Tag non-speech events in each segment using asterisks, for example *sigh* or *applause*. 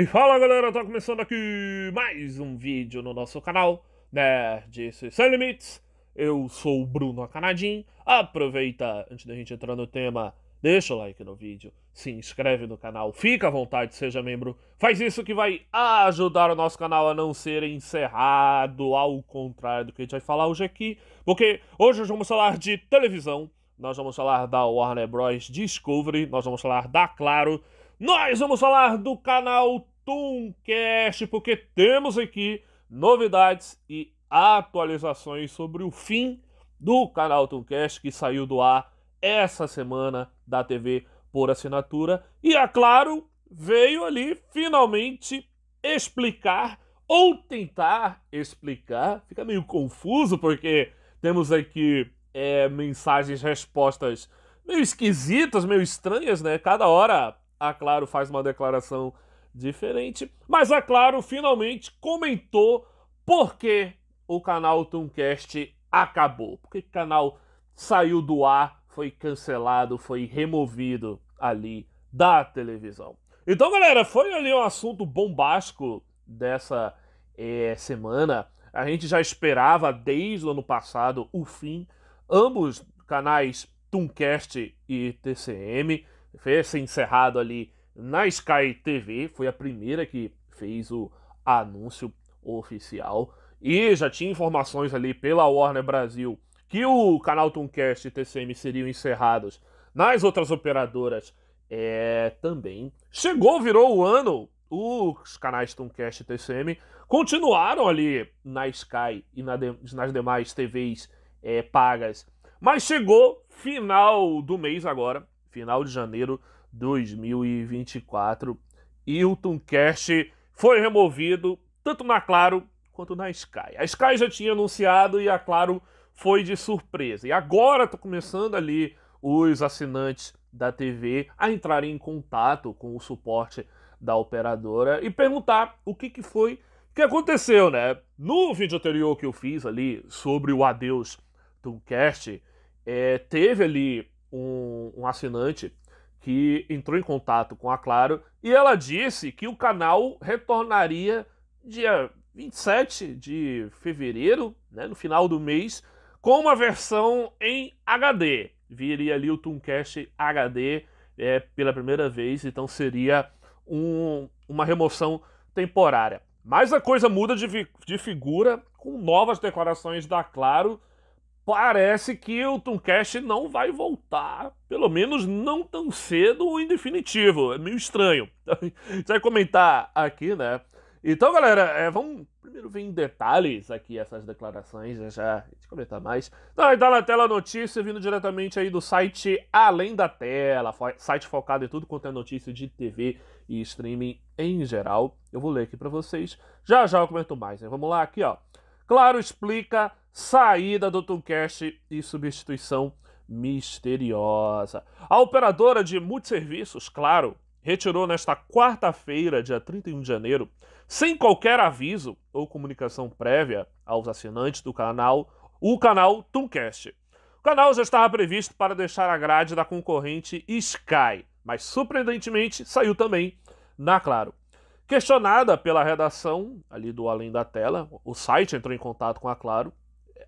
E fala galera, tá começando aqui mais um vídeo no nosso canal Nerd Sem Limites Eu sou o Bruno Acanadim Aproveita, antes da gente entrar no tema Deixa o like no vídeo, se inscreve no canal Fica à vontade, seja membro Faz isso que vai ajudar o nosso canal a não ser encerrado Ao contrário do que a gente vai falar hoje aqui Porque hoje nós vamos falar de televisão Nós vamos falar da Warner Bros. Discovery Nós vamos falar da Claro nós vamos falar do canal Tooncast, porque temos aqui novidades e atualizações sobre o fim do canal Tooncast, que saiu do ar essa semana da TV por assinatura. E, é claro, veio ali finalmente explicar ou tentar explicar. Fica meio confuso porque temos aqui é, mensagens, respostas meio esquisitas, meio estranhas, né? Cada hora a Claro faz uma declaração diferente, mas a Claro finalmente comentou por que o canal Tooncast acabou, porque o canal saiu do ar, foi cancelado, foi removido ali da televisão. Então, galera, foi ali um assunto bombástico dessa é, semana. A gente já esperava desde o ano passado o fim. Ambos canais Tooncast e TCM foi encerrado ali na Sky TV, foi a primeira que fez o anúncio oficial e já tinha informações ali pela Warner Brasil que o canal Tooncast e TCM seriam encerrados nas outras operadoras é, também. Chegou, virou o ano, os canais Tooncast e TCM continuaram ali na Sky e na de, nas demais TVs é, pagas. Mas chegou final do mês agora, final de janeiro de 2024. Hilton Cash foi removido tanto na Claro quanto na Sky. A Sky já tinha anunciado e a Claro foi de surpresa. E agora tá começando ali os assinantes da TV a entrarem em contato com o suporte da operadora e perguntar o que, que foi que aconteceu, né? No vídeo anterior que eu fiz ali sobre o adeus do cast, é, eh, teve ali um, um assinante que entrou em contato com a Claro e ela disse que o canal retornaria dia 27 de fevereiro, né, no final do mês, com uma versão em HD. Viria ali o Tooncast HD é, pela primeira vez, então seria um, uma remoção temporária. Mas a coisa muda de, de figura com novas declarações da Claro parece que o Tomcast não vai voltar, pelo menos não tão cedo ou em definitivo. É meio estranho. A *laughs* gente vai comentar aqui, né? Então, galera, é, vamos primeiro ver em detalhes aqui essas declarações, já né? já a gente comentar mais. Então, tá na tela a notícia vindo diretamente aí do site Além da Tela, site focado em tudo quanto é notícia de TV e streaming em geral. Eu vou ler aqui para vocês. Já já eu comento mais, né? Vamos lá aqui, ó. Claro explica saída do Tooncast e substituição misteriosa. A operadora de multisserviços, claro, retirou nesta quarta-feira, dia 31 de janeiro, sem qualquer aviso ou comunicação prévia aos assinantes do canal, o canal Tooncast. O canal já estava previsto para deixar a grade da concorrente Sky, mas surpreendentemente saiu também na Claro. Questionada pela redação ali do Além da Tela, o site entrou em contato com a Claro.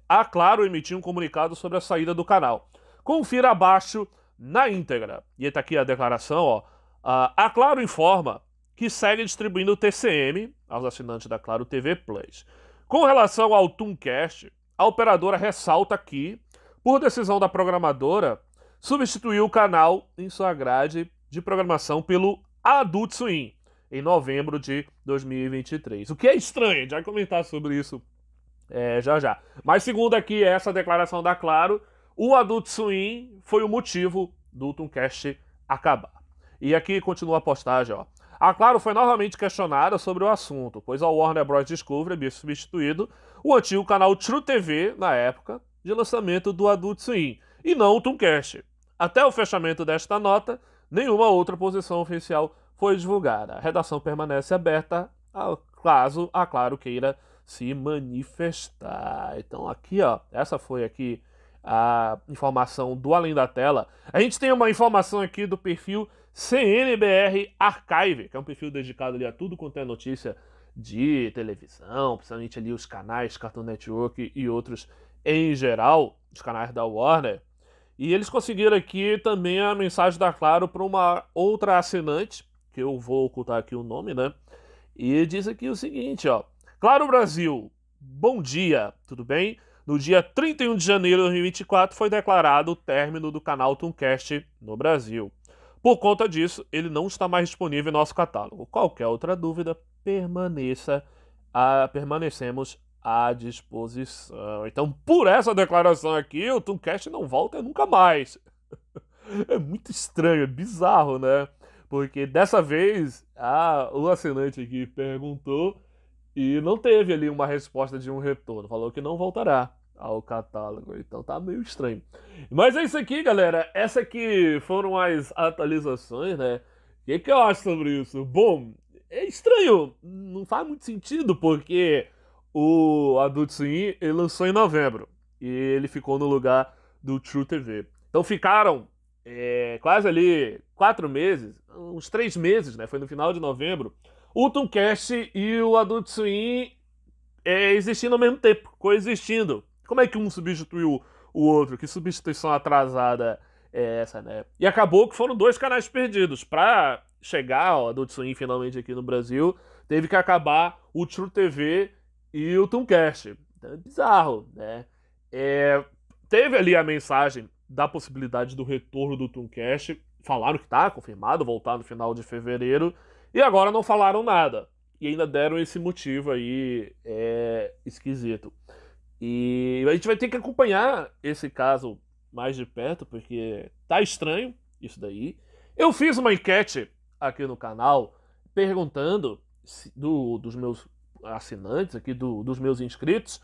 A Claro emitiu um comunicado sobre a saída do canal. Confira abaixo na íntegra. E está aqui a declaração, ó. A Claro informa que segue distribuindo o TCM aos assinantes da Claro TV Plus. Com relação ao Tooncast, a operadora ressalta que, por decisão da programadora, substituiu o canal em sua grade de programação pelo Adult Swim, em novembro de 2023. O que é estranho, Vai comentar sobre isso é, já já. Mas segundo aqui essa declaração da Claro, o Adult Swim foi o motivo do Tooncast acabar. E aqui continua a postagem, ó. A Claro foi novamente questionada sobre o assunto, pois a Warner Bros. Discovery havia substituído o antigo canal True TV, na época, de lançamento do Adult Swim, e não o Tooncast. Até o fechamento desta nota, nenhuma outra posição oficial foi divulgada. A redação permanece aberta caso a Claro queira se manifestar. Então aqui, ó, essa foi aqui a informação do Além da Tela. A gente tem uma informação aqui do perfil CNBR Archive, que é um perfil dedicado ali a tudo quanto é notícia de televisão, principalmente ali os canais Cartoon Network e outros em geral, os canais da Warner. E eles conseguiram aqui também a mensagem da Claro para uma outra assinante, que eu vou ocultar aqui o nome, né? E diz aqui o seguinte, ó. Claro Brasil, bom dia, tudo bem? No dia 31 de janeiro de 2024 foi declarado o término do canal Tooncast no Brasil. Por conta disso, ele não está mais disponível em nosso catálogo. Qualquer outra dúvida, permaneça a, permanecemos à disposição. Então, por essa declaração aqui, o Tooncast não volta nunca mais. *laughs* É muito estranho, é bizarro, né? Porque dessa vez a, o assinante aqui perguntou e não teve ali uma resposta de um retorno. Falou que não voltará ao catálogo. Então tá meio estranho. Mas é isso aqui, galera. Essa aqui foram as atualizações, né? O que, que eu acho sobre isso? Bom, é estranho. Não faz muito sentido, porque o Adult Swim ele lançou em novembro. E ele ficou no lugar do True TV. Então ficaram é, quase ali quatro meses, uns três meses, né? Foi no final de novembro. O Tooncast e o Adult Swim é, existindo ao mesmo tempo, coexistindo. Como é que um substituiu o outro? Que substituição atrasada é essa, né? E acabou que foram dois canais perdidos. Pra chegar ao Adult Swim finalmente aqui no Brasil, teve que acabar o True TV e o Tooncast. Então é bizarro, né? É, teve ali a mensagem da possibilidade do retorno do Tooncast, falaram que tá confirmado voltar no final de fevereiro e agora não falaram nada. E ainda deram esse motivo aí é, esquisito. E a gente vai ter que acompanhar esse caso mais de perto, porque tá estranho isso daí. Eu fiz uma enquete aqui no canal perguntando se, do, dos meus assinantes aqui, do, dos meus inscritos,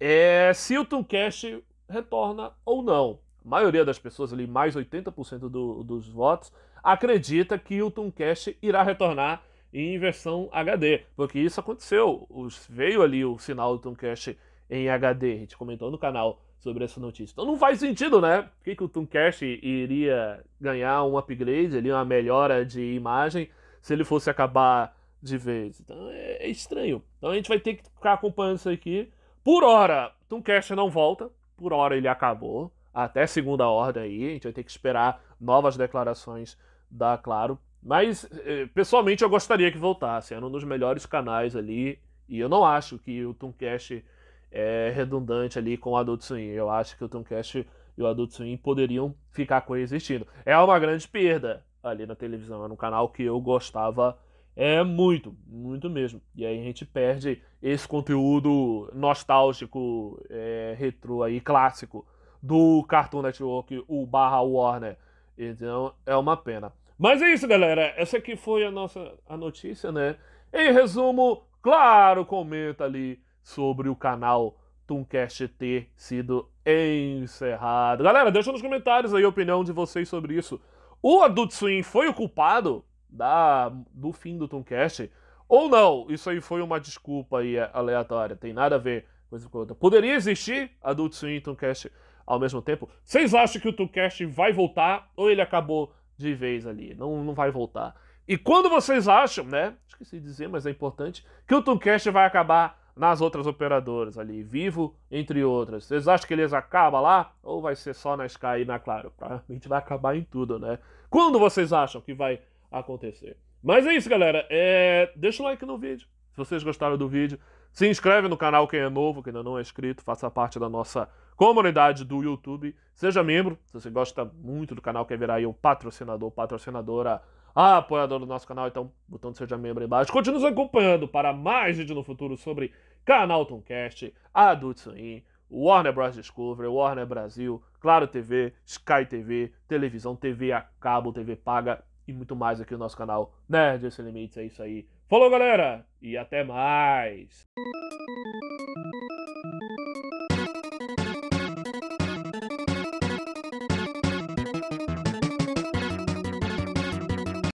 é, se o Tooncast retorna ou não a maioria das pessoas, ali mais 80% do, dos votos, acredita que o Tooncast irá retornar em versão HD, porque isso aconteceu. Os, veio ali o sinal do Tooncast em HD, a gente comentou no canal sobre essa notícia. Então não faz sentido, né? Por que, que o Tooncast iria ganhar um upgrade, ali, uma melhora de imagem, se ele fosse acabar de vez? Então é, é estranho. Então a gente vai ter que ficar acompanhando isso aqui. Por hora, Tooncast não volta. Por hora ele acabou até segunda ordem aí. A gente vai ter que esperar novas declarações da Claro. Mas, eh, pessoalmente, eu gostaria que voltasse. Era um dos melhores canais ali. E eu não acho que o Tooncast é redundante ali com o Adult Swim. Eu acho que o Tooncast e o Adult Swim poderiam ficar coexistindo. É uma grande perda ali na televisão. Era um canal que eu gostava é muito, muito mesmo. E aí a gente perde esse conteúdo nostálgico, é, retrô aí, clássico do Cartoon Network, o barra Warner. Então é uma pena. Mas é isso, galera. Essa aqui foi a nossa a notícia, né? Em resumo, claro, comenta ali sobre o canal Tooncast ter sido encerrado. Galera, deixa nos comentários aí a opinião de vocês sobre isso. O Adult Swim foi o culpado da, do fim do Tooncast? Ou não? Isso aí foi uma desculpa aí é, aleatória, tem nada a ver com isso. Poderia existir Adult Swim e Tooncast ao mesmo tempo. Vocês acham que o Tucast vai voltar ou ele acabou de vez ali? Não, não vai voltar. E quando vocês acham, né? Esqueci de dizer, mas é importante, que o Tucast vai acabar nas outras operadoras ali, Vivo, entre outras. Vocês acham que eles acabam lá? Ou vai ser só na Sky e na Claro? Provavelmente *laughs* vai acabar em tudo, né? Quando vocês acham que vai acontecer? Mas é isso, galera. É... Deixa o like no vídeo. Se vocês gostaram do vídeo, se inscreve no canal quem é novo, quem ainda não é inscrito, faça parte da nossa comunidade do YouTube. Seja membro, se você gosta muito do canal, quer virar aí um patrocinador, patrocinadora, ah, apoiador do nosso canal, então botão de seja membro aí embaixo. Continue nos acompanhando para mais vídeo no futuro sobre Canal Tomcast, Adult Swim, Warner Bros. Discovery, Warner Brasil, Claro TV, Sky TV, Televisão, TV a cabo, TV paga, e muito mais aqui no nosso canal Nerd Sem Limites. É isso aí. Falou, galera, e até mais!